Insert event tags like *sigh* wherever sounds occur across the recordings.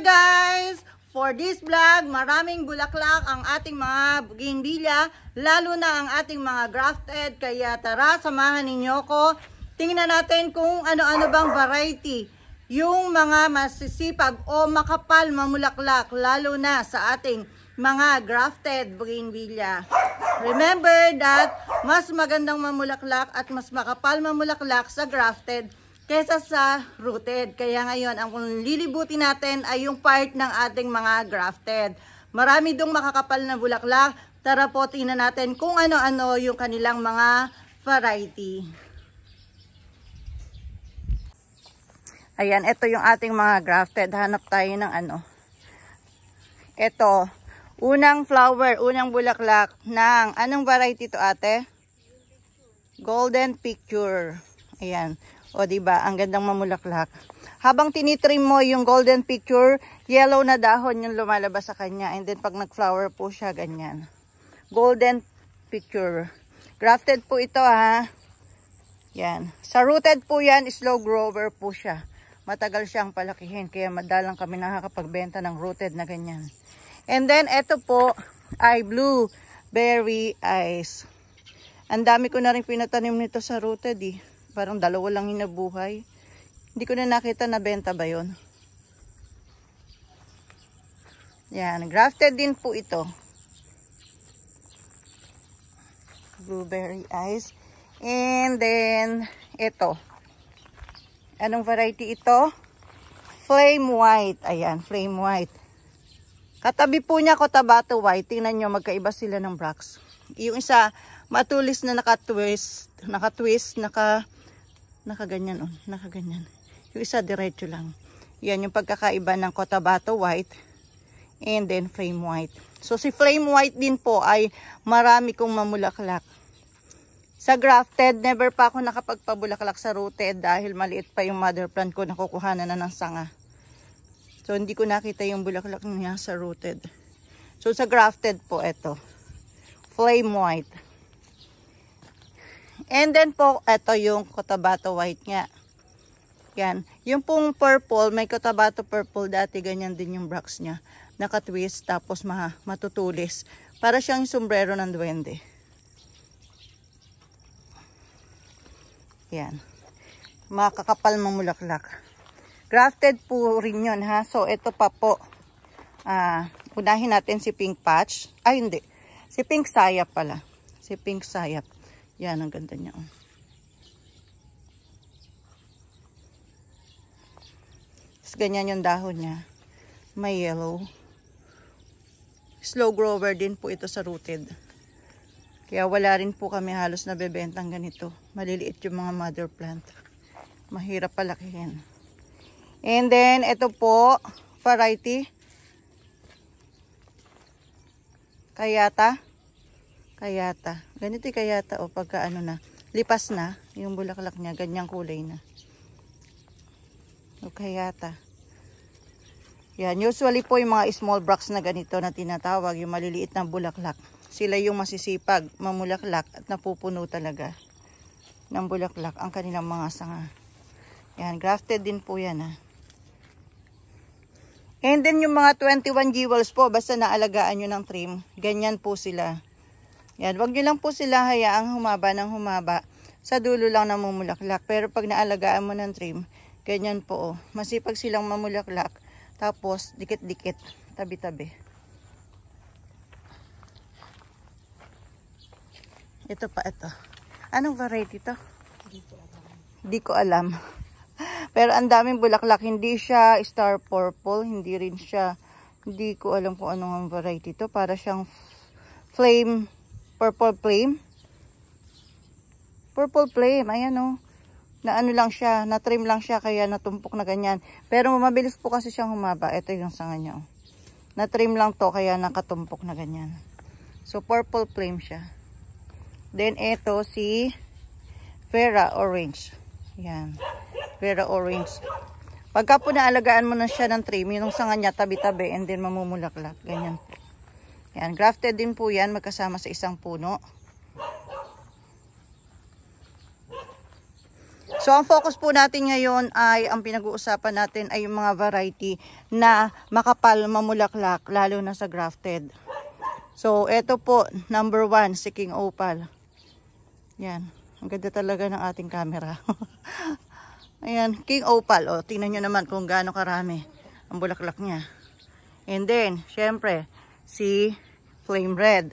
guys! For this vlog, maraming bulaklak ang ating mga ginbilya, lalo na ang ating mga grafted. Kaya tara, samahan ninyo ko. Tingnan natin kung ano-ano bang variety yung mga masisipag o makapal mamulaklak, lalo na sa ating mga grafted bougainvillea. Remember that mas magandang mamulaklak at mas makapal mamulaklak sa grafted kesa sa rooted. Kaya ngayon, ang lilibuti natin ay yung part ng ating mga grafted. Marami dong makakapal na bulaklak. Tara po, tingnan natin kung ano-ano yung kanilang mga variety. Ayan, ito yung ating mga grafted. Hanap tayo ng ano. Ito, unang flower, unang bulaklak ng anong variety to ate? Golden Picture. Ayan. O, di ba diba? Ang gandang mamulaklak. Habang tinitrim mo yung golden picture, yellow na dahon yung lumalabas sa kanya. And then, pag nag-flower po siya, ganyan. Golden picture. Grafted po ito, ha? Yan. Sa rooted po yan, slow grower po siya. Matagal siyang palakihin. Kaya madalang kami nakakapagbenta ng rooted na ganyan. And then, ito po ay berry ice. Ang dami ko na rin pinatanim nito sa rooted, eh. Parang dalawa lang hinabuhay Hindi ko na nakita na benta ba yon. Yan, grafted din po ito. Blueberry ice. And then, ito. Anong variety ito? Flame white. Ayan, flame white. Katabi po niya Cotabato white. Tingnan nyo, magkaiba sila ng bracts. Yung isa, matulis na naka twist naka twist naka Nakaganyan on, oh, nakaganyan. Yung isa diretso lang. Yan yung pagkakaiba ng Cotabato White and then Flame White. So si Flame White din po ay marami kong mamulaklak. Sa grafted, never pa ako nakapagpabulaklak sa rooted dahil maliit pa yung mother plant ko, nakukuhanan na ng sanga. So hindi ko nakita yung bulaklak niya sa rooted. So sa grafted po ito, flame white. And then po, ito yung Cotabato White niya. Yan. Yung pong purple, may Cotabato purple dati, ganyan din yung brax niya. Nakatwist, tapos ma matutulis. Para siyang sombrero ng duwende. Yan. Makakapal mamulaklak. Grafted po rin yun ha. So, ito pa po. Uh, unahin natin si pink patch. Ay, hindi. Si pink sayap pala. Si pink sayap. Yan, ang ganda niya. Oh. Tapos ganyan yung dahon niya. May yellow. Slow grower din po ito sa rooted. Kaya wala rin po kami halos na bebentang ganito. Maliliit yung mga mother plant. Mahirap palakihin. And then, ito po, variety. Kayata kayata. Ganito yung kayata o oh, pagka ano na, lipas na yung bulaklak niya, ganyang kulay na. O oh, kayata. Yan, usually po yung mga small bracts na ganito na tinatawag, yung maliliit na bulaklak. Sila yung masisipag, mamulaklak at napupuno talaga ng bulaklak ang kanilang mga sanga. Yan, grafted din po yan ha. Ah. And then yung mga 21 jewels po, basta naalagaan nyo ng trim, ganyan po sila. Yan, wag niyo lang po sila hayaang humaba ng humaba. Sa dulo lang namumulaklak. Pero pag naalagaan mo ng trim, ganyan po oh. Masipag silang mamulaklak. Tapos, dikit-dikit, tabi-tabi. Ito pa ito. Anong variety to? Hindi ko alam. *laughs* Pero ang daming bulaklak. Hindi siya star purple. Hindi rin siya. Hindi ko alam kung anong variety to. Para siyang flame Purple flame. Purple flame. Ayan o. Oh. Na ano lang siya. Na trim lang siya. Kaya natumpok na ganyan. Pero mabilis po kasi siyang humaba. Ito yung sanga niya oh. Na trim lang to. Kaya nakatumpok na ganyan. So purple flame siya. Then ito si Vera Orange. Yan. Vera Orange. Pagka po naalagaan mo na siya ng trim, yung sanga niya tabi-tabi and then mamumulaklak. Ganyan po. Yan, grafted din po yan magkasama sa isang puno. So, ang focus po natin ngayon ay, ang pinag-uusapan natin ay yung mga variety na makapal mamulaklak, lalo na sa grafted. So, eto po, number one, si King Opal. Yan, ang ganda talaga ng ating camera. *laughs* Ayan, King Opal. O, oh, tingnan nyo naman kung gaano karami ang bulaklak niya. And then, syempre, si Flame Red.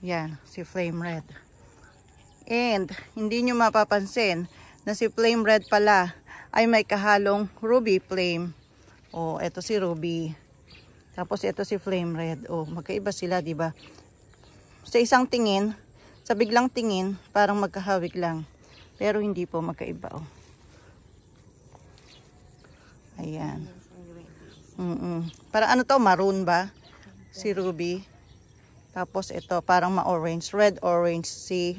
Yan, si Flame Red. And, hindi nyo mapapansin na si Flame Red pala ay may kahalong Ruby Flame. O, oh, eto si Ruby. Tapos, eto si Flame Red. O, oh, magkaiba sila, ba diba? Sa isang tingin, sa biglang tingin, parang magkahawig lang. Pero, hindi po magkaiba, o. Oh. Ayan. Mm -mm. Para ano to, maroon ba? si Ruby. Tapos ito, parang ma-orange. Red-orange si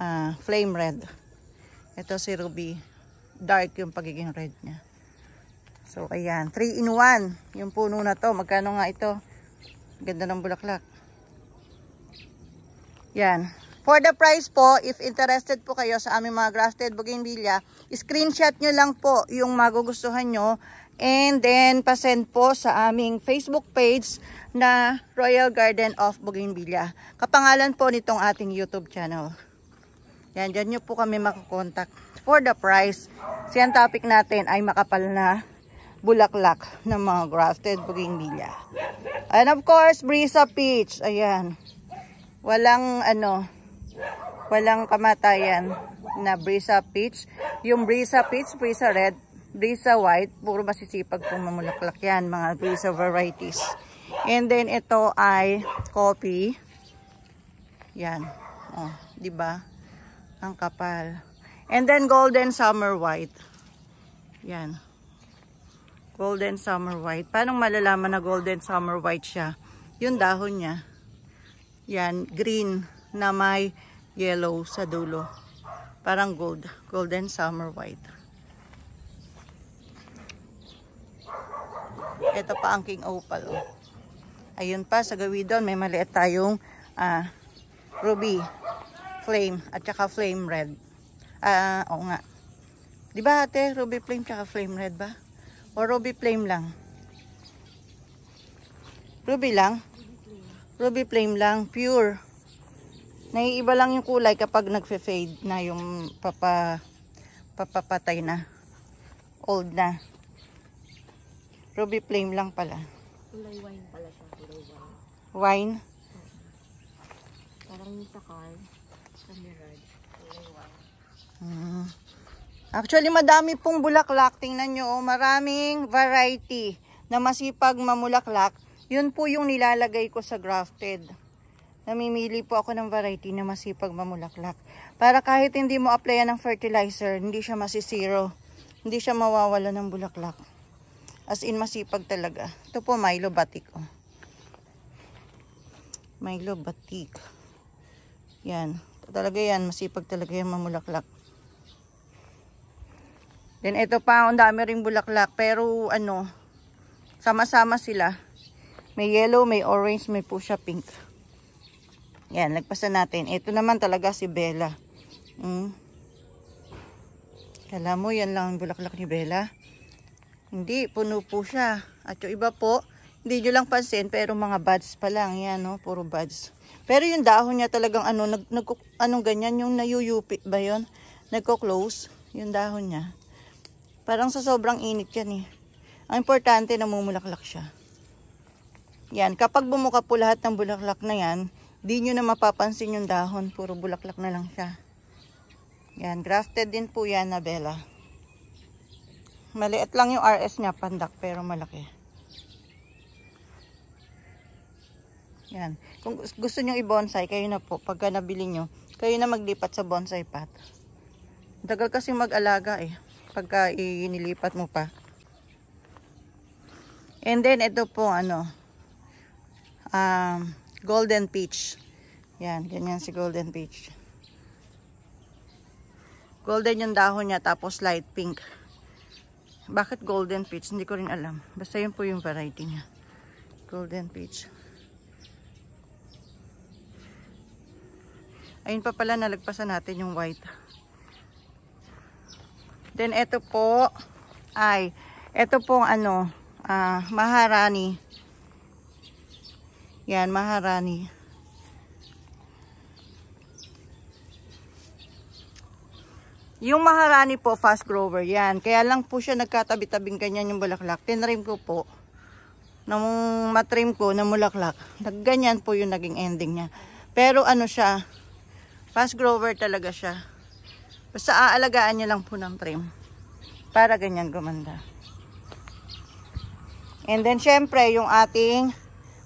uh, Flame Red. Ito si Ruby. Dark yung pagiging red niya. So, ayan. 3 in 1. Yung puno na to. Magkano nga ito? Ganda ng bulaklak. Yan. For the price po, if interested po kayo sa aming mga grafted bougainvillea, screenshot nyo lang po yung magugustuhan nyo And then, pasend po sa aming Facebook page na Royal Garden of Bougainvillea. Kapangalan po nitong ating YouTube channel. Yan, dyan nyo po kami makakontakt for the price. So, topic natin ay makapal na bulaklak ng mga grafted bougainvillea. And of course, Brisa Peach. Ayan. Walang ano, walang kamatayan na Brisa Peach. Yung Brisa Peach, Brisa Red, Brisa White. Puro masisipag pong mamulaklak yan, mga Brisa varieties. And then, ito ay coffee. Yan. Oh, di ba? Ang kapal. And then, golden summer white. Yan. Golden summer white. Paano malalaman na golden summer white siya? Yung dahon niya. Yan, green na may yellow sa dulo. Parang gold. Golden summer white. Ito pa ang king opal. Oh. Ayun pa, sa gawi doon, may maliit tayong uh, ruby, flame, at saka flame red. Ah, uh, oo nga. Di ba ate, ruby flame tsaka flame red ba? O ruby flame lang? Ruby lang? Ruby flame lang, pure. Naiiba lang yung kulay kapag nagfe-fade na yung papa, papapatay na. Old na. Ruby flame lang pala. Kulay wine pala siya. Kulay wine. Wine? Uh -huh. Parang sa car, sa mirage, kulay wine. Mm Actually, madami pong bulaklak. Tingnan nyo, oh, maraming variety na masipag mamulaklak. Yun po yung nilalagay ko sa grafted. Namimili po ako ng variety na masipag mamulaklak. Para kahit hindi mo applyan ng fertilizer, hindi siya masisiro. Hindi siya mawawala ng bulaklak. As in, masipag talaga. Ito po, Milo Batik. Oh. Milo Batik. Yan. Ito talaga yan. Masipag talaga yan mamulaklak. Then, ito pa. Ang dami rin bulaklak. Pero, ano, sama-sama sila. May yellow, may orange, may pusha pink. Yan. Lagpasan natin. Ito naman talaga si Bella. Mm. Kala mo, yan lang ang bulaklak ni Bella. Hindi, puno po siya. At yung iba po, hindi nyo lang pansin, pero mga buds pa lang. Yan, no? Puro buds. Pero yung dahon niya talagang ano, nag, nag, anong ganyan, yung nayuyupi ba yun? Nagko-close, yung dahon niya. Parang sa sobrang init yan eh. Ang importante, namumulaklak siya. Yan, kapag bumuka po lahat ng bulaklak na yan, di nyo na mapapansin yung dahon. Puro bulaklak na lang siya. Yan, grafted din po yan na Bella. Maliit lang yung RS niya, pandak, pero malaki. Yan. Kung gusto nyo i-bonsai, kayo na po. Pagka nabili nyo, kayo na maglipat sa bonsai pot. Tagal kasi mag-alaga eh. Pagka inilipat mo pa. And then, ito po, ano, um, golden peach. Yan, ganyan si golden peach. Golden yung dahon niya, tapos light pink. Bakit golden peach? Hindi ko rin alam. Basta yun po yung variety niya. Golden peach. Ayun pa pala, nalagpasan natin yung white. Then, eto po, ay, eto pong ano, ah, maharani. Yan, maharani. Yung maharani po, fast grower yan. Kaya lang po siya nagkatabi-tabing ganyan yung bulaklak. Tinrim ko po. Nung matrim ko na mulaklak, Ganyan po yung naging ending niya. Pero ano siya, fast grower talaga siya. Basta aalagaan niya lang po ng trim. Para ganyan gumanda. And then syempre yung ating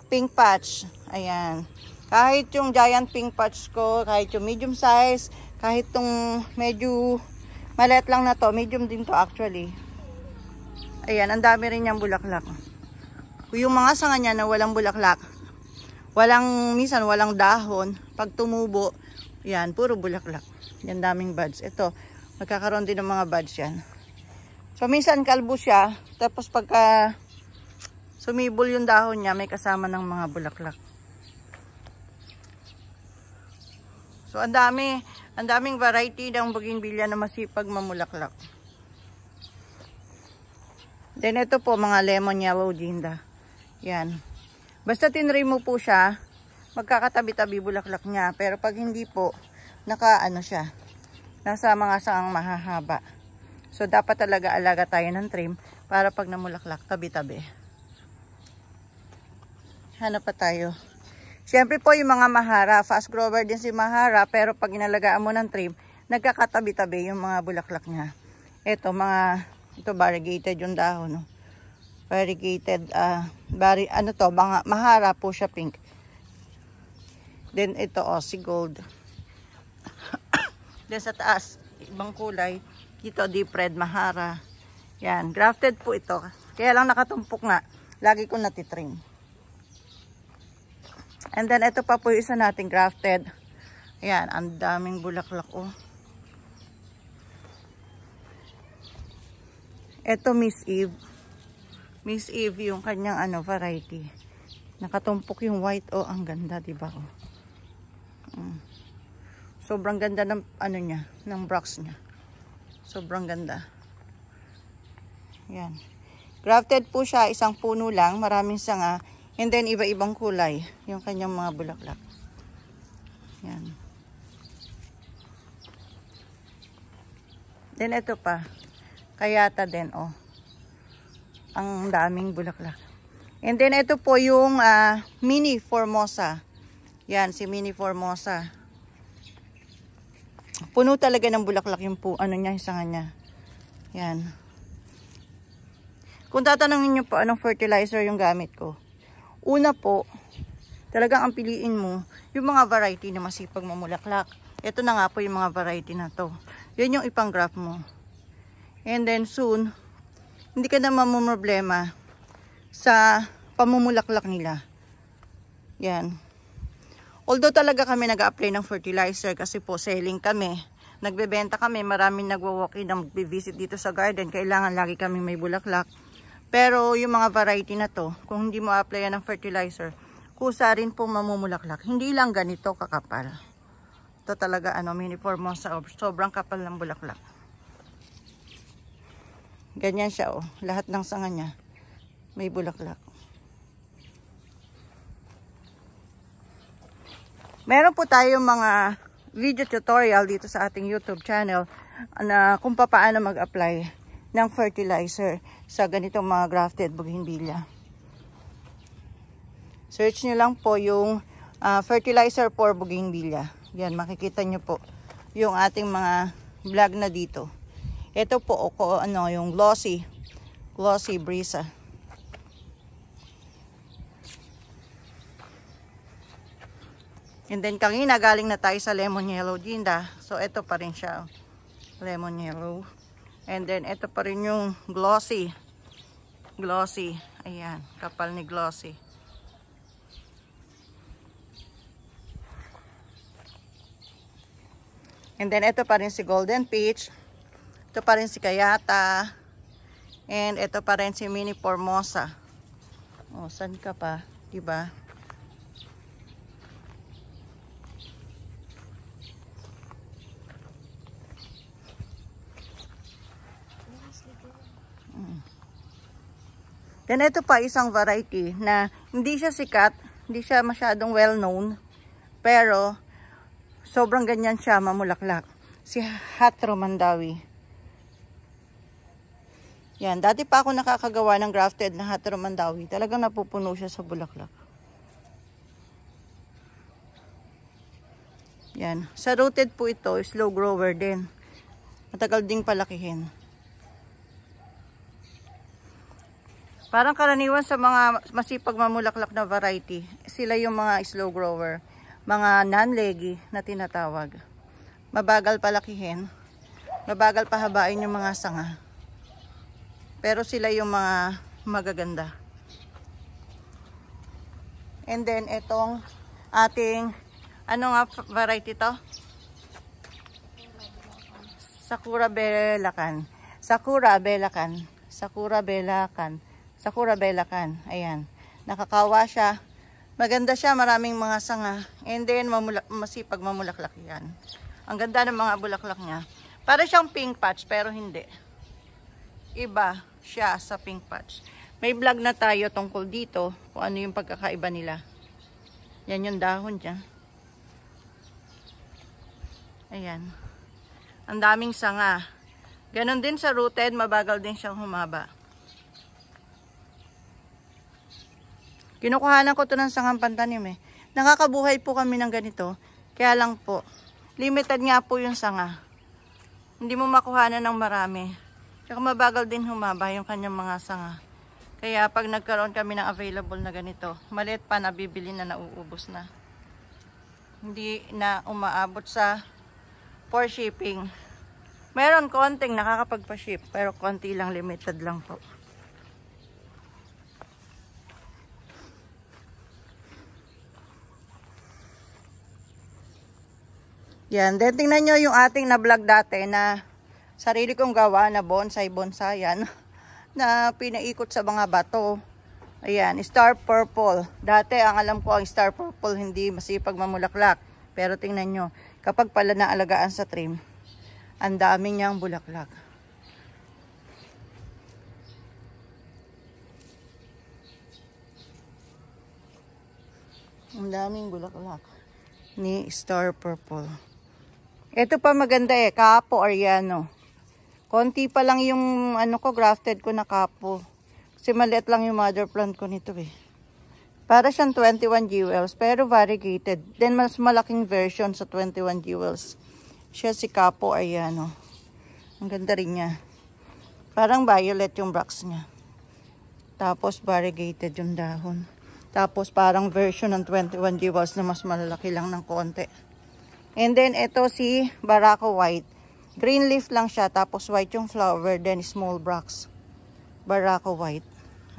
pink patch. Ayan. Kahit yung giant pink patch ko, kahit yung medium size, kahit tong medyo maliit lang na to, medium din to actually. Ayan, ang dami rin niyang bulaklak. Yung mga sanga niya na walang bulaklak, walang, minsan walang dahon, pag tumubo, yan, puro bulaklak. Yan daming buds. Ito, magkakaroon din ng mga buds yan. So, minsan kalbo siya, tapos pagka sumibol yung dahon niya, may kasama ng mga bulaklak. So, ang dami. Ang daming variety ng bougainvillea na masipag mamulaklak. Then ito po mga lemon yellow ginda. Yan. Basta tinray mo po siya, magkakatabi-tabi bulaklak niya. Pero pag hindi po, naka ano siya, nasa mga sangang mahahaba. So dapat talaga alaga tayo ng trim para pag namulaklak, tabi-tabi. Hanap pa tayo. Siyempre po yung mga mahara, fast grower din si mahara, pero pag inalagaan mo ng trim, nagkakatabi-tabi yung mga bulaklak niya. Ito mga, ito variegated yung dahon. No? Variegated, uh, vari, ano to, mga, mahara po siya pink. Then ito, oh, si gold. *coughs* Then sa taas, ibang kulay. Ito, deep red, mahara. Yan, grafted po ito. Kaya lang nakatumpok nga. Lagi ko natitrim. And then, ito pa po yung isa nating grafted. Ayan, ang daming bulaklak oh. Ito Miss Eve. Miss Eve yung kanyang ano variety. Nakatumpok yung white oh, ang ganda 'di ba oh. Mm. Sobrang ganda ng ano niya, ng brox niya. Sobrang ganda. Yan. Grafted po siya, isang puno lang, maraming sanga. And then, iba-ibang kulay yung kanyang mga bulaklak. Yan. Then, ito pa. Kayata din, oh. Ang daming bulaklak. And then, ito po yung uh, mini formosa. Yan, si mini formosa. Puno talaga ng bulaklak yung po, ano niya, isang niya. Yan. Kung tatanungin niyo po anong fertilizer yung gamit ko, Una po, talagang ang piliin mo, yung mga variety na masipag mamulaklak. Ito na nga po yung mga variety na to. Yan yung ipang-graph mo. And then soon, hindi ka na mamumroblema sa pamumulaklak nila. Yan. Although talaga kami nag-apply ng fertilizer kasi po selling kami. Nagbebenta kami, maraming nagwa-walk in ang visit dito sa garden. Kailangan lagi kami may bulaklak. Pero yung mga variety na to, kung hindi mo applyan ng fertilizer, kusa rin pong mamumulaklak. Hindi lang ganito kakapal. Ito talaga ano, miniform sa sobrang kapal ng bulaklak. Ganyan siya oh. Lahat ng sanga niya may bulaklak. Meron po tayong mga video tutorial dito sa ating YouTube channel na kung paano mag-apply ng fertilizer sa ganitong mga grafted bougainvillea. Search nyo lang po yung uh, fertilizer for bougainvillea. Yan, makikita nyo po yung ating mga vlog na dito. Ito po ako, ano, yung glossy, glossy brisa. And then, kanina galing na tayo sa lemon yellow ginda. So, ito pa rin siya. Oh. Lemon yellow. And then, ito pa rin yung glossy. Glossy. Ayan, kapal ni glossy. And then, ito pa rin si Golden Peach. Ito pa rin si Kayata. And ito pa rin si Mini Formosa. O, oh, saan ka pa? Diba? Then ito pa isang variety na hindi siya sikat, hindi siya masyadong well known, pero sobrang ganyan siya mamulaklak. Si Hatro Mandawi. Yan, dati pa ako nakakagawa ng grafted na Hatro Mandawi. Talagang napupuno siya sa bulaklak. Yan, sa rooted po ito, slow grower din. Matagal ding palakihin. Parang karaniwan sa mga masipag mamulaklak na variety, sila yung mga slow grower, mga non-leggy na tinatawag. Mabagal palakihin, mabagal pahabain yung mga sanga. Pero sila yung mga magaganda. And then itong ating ano nga variety to? Sakura Belakan. Sakura Belakan. Sakura Belakan. Sakura Belacan. Ayan. Nakakawa siya. Maganda siya. Maraming mga sanga. And then, mamulak, masipag mamulaklak yan. Ang ganda ng mga bulaklak niya. Para siyang pink patch, pero hindi. Iba siya sa pink patch. May vlog na tayo tungkol dito kung ano yung pagkakaiba nila. Yan yung dahon niya. Ayan. Ang daming sanga. Ganon din sa rooted, mabagal din siyang humaba. Kinukuhanan ko to ng sangang pantanim eh. Nakakabuhay po kami ng ganito. Kaya lang po, limited nga po yung sanga. Hindi mo makuhanan ng marami. Tsaka mabagal din humaba yung kanyang mga sanga. Kaya pag nagkaroon kami ng available na ganito, maliit pa na bibili na nauubos na. Hindi na umaabot sa for shipping. Meron konting nakakapagpa-ship, pero konti lang, limited lang po. Yan. Then, tingnan nyo yung ating na-vlog dati na sarili kong gawa na bonsai bonsai. Yan. *laughs* na pinaikot sa mga bato. Ayan, star purple. Dati, ang alam ko, ang star purple hindi masipag mamulaklak. Pero tingnan nyo, kapag pala naalagaan sa trim, ang dami niyang bulaklak. Ang daming bulaklak ni star purple. Ito pa maganda eh, kapo ariano. Konti pa lang yung ano ko, grafted ko na kapo. Kasi maliit lang yung mother plant ko nito eh. Para siyang 21 jewels, pero variegated. Then mas malaking version sa 21 jewels. Siya si kapo ariano. Ang ganda rin niya. Parang violet yung box niya. Tapos variegated yung dahon. Tapos parang version ng 21 jewels na mas malaki lang ng konti. And then, ito si Barako White. Green leaf lang siya, tapos white yung flower, then small bracts. Barako White.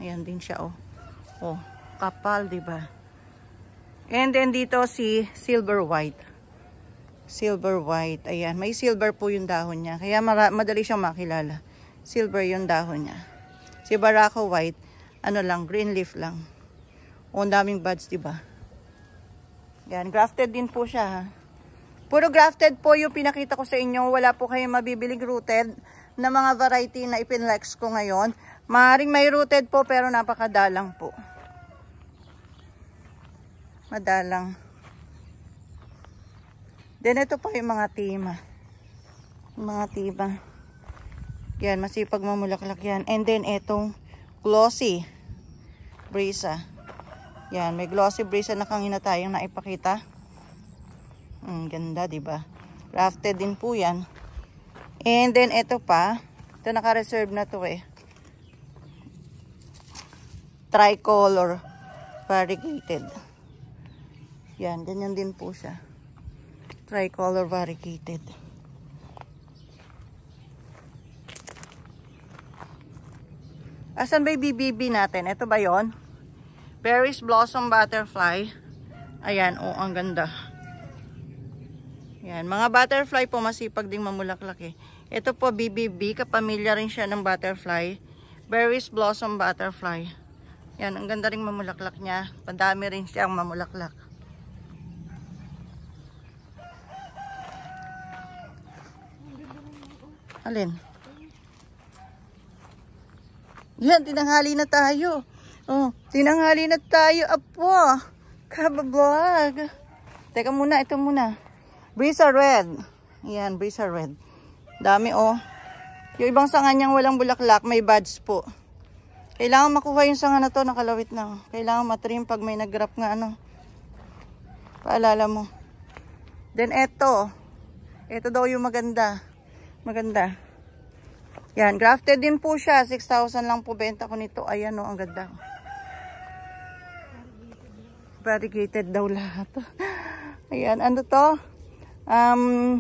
Ayan din siya, oh. Oh, kapal, ba diba? And then, dito si Silver White. Silver White. Ayan, may silver po yung dahon niya. Kaya madali siyang makilala. Silver yung dahon niya. Si Barako White, ano lang, green leaf lang. Oh, ang daming buds, diba? Yan, grafted din po siya, ha? Puro grafted po yung pinakita ko sa inyo. Wala po kayong mabibiling rooted na mga variety na ipinlex ko ngayon. Maring may rooted po pero napakadalang po. Madalang. Then ito po yung mga tima. Mga tima. Yan, masipag mamulaklak yan. And then itong glossy brisa. Yan, may glossy brisa na kanina tayong naipakita. Ang ganda, 'di ba? Crafted din po 'yan. And then ito pa, ito naka-reserve na 'to eh. Tricolor variegated. Yan, ganyan din po siya. Tricolor variegated. Asan ba yung BBB natin? Ito ba yon? Berries Blossom Butterfly. Ayan, oh, ang ganda. Yan, mga butterfly po masipag ding mamulaklak eh. Ito po BBB, kapamilya rin siya ng butterfly. Berries Blossom Butterfly. Yan, ang ganda rin mamulaklak niya. Pandami rin siyang mamulaklak. Alin? Yan, tinanghali na tayo. Oh, tinanghali na tayo, apo. Kabablog. Teka muna, ito muna. Brisa Red. Ayan, Brisa Red. Dami oh. Yung ibang sanga niyang walang bulaklak, may buds po. Kailangan makuha yung sanga na to, nakalawit na. Kailangan matrim pag may nag nagrap nga ano. Paalala mo. Then eto. Ito daw yung maganda. Maganda. Yan, grafted din po siya. 6,000 lang po benta ko nito. Ayan oh, ang ganda. Variegated daw lahat. *laughs* Ayan, ano to? um,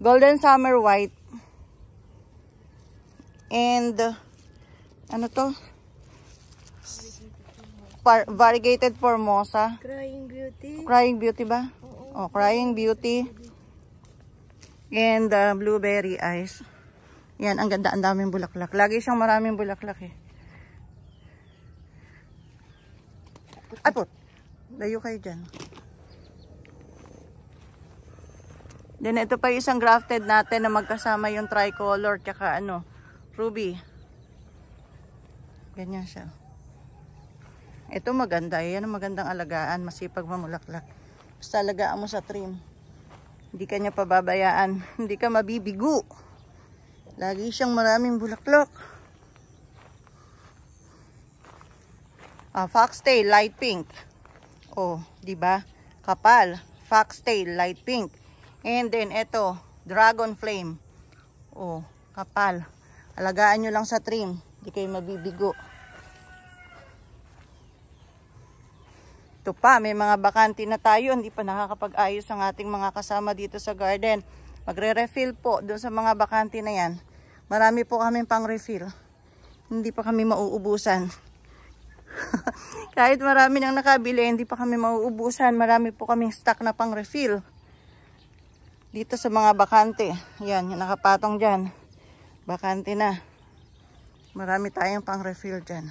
golden summer white and uh, ano to Par variegated formosa crying beauty crying beauty ba Oo. oh crying beauty and uh, blueberry ice yan ang ganda ang daming bulaklak lagi siyang maraming bulaklak eh apot layo kayo dyan Then ito pa yung isang grafted natin na magkasama yung tricolor tsaka ano, ruby. Ganyan siya. Ito maganda. Yan ang magandang alagaan. Masipag mamulaklak. Basta alagaan mo sa trim. Hindi ka niya pababayaan. *laughs* Hindi ka mabibigo. Lagi siyang maraming bulaklak. Ah, foxtail, light pink. Oh, di ba? Kapal, foxtail, light pink And then ito, dragon flame. Oh, kapal. Alagaan nyo lang sa trim. Hindi kayo mabibigo. Ito pa, may mga bakante na tayo. Hindi pa nakakapag-ayos ang ating mga kasama dito sa garden. Magre-refill po doon sa mga bakante na yan. Marami po kami pang refill. Hindi pa kami mauubusan. *laughs* Kahit marami nang nakabili, hindi pa kami mauubusan. Marami po kaming stock na pang refill dito sa mga bakante. Yan, yung nakapatong dyan. Bakante na. Marami tayong pang refill dyan.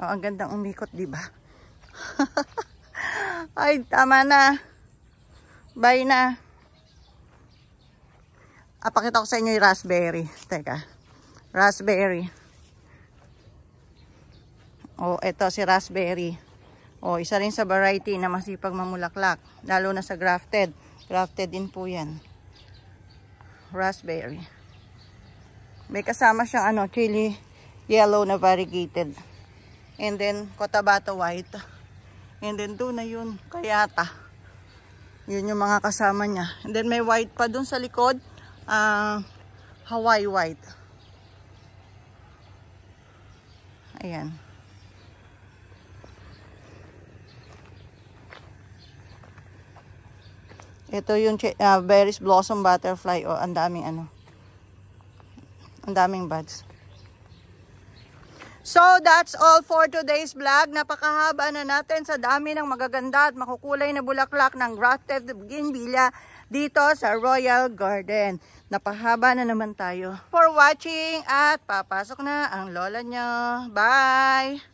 Oh, ang gandang umikot, di ba? *laughs* Ay, tama na. Bye na. Apakita ah, ko sa inyo yung raspberry. Teka. Raspberry. Oh, ito si raspberry. O, isa rin sa variety na masipag mamulaklak. Lalo na sa grafted. Grafted din po yan. Raspberry. May kasama siyang ano, chili yellow na variegated. And then, cotabato white. And then, doon na yun, kayata. Yun yung mga kasama niya. And then, may white pa doon sa likod. Uh, Hawaii white. Ayan. Ito yung uh, Berries Blossom Butterfly. O, oh, ang daming ano. Ang daming buds. So, that's all for today's vlog. Napakahaba na natin sa dami ng magaganda at makukulay na bulaklak ng grafted bougainvillea dito sa Royal Garden. Napahaba na naman tayo. For watching at papasok na ang lola nyo. Bye!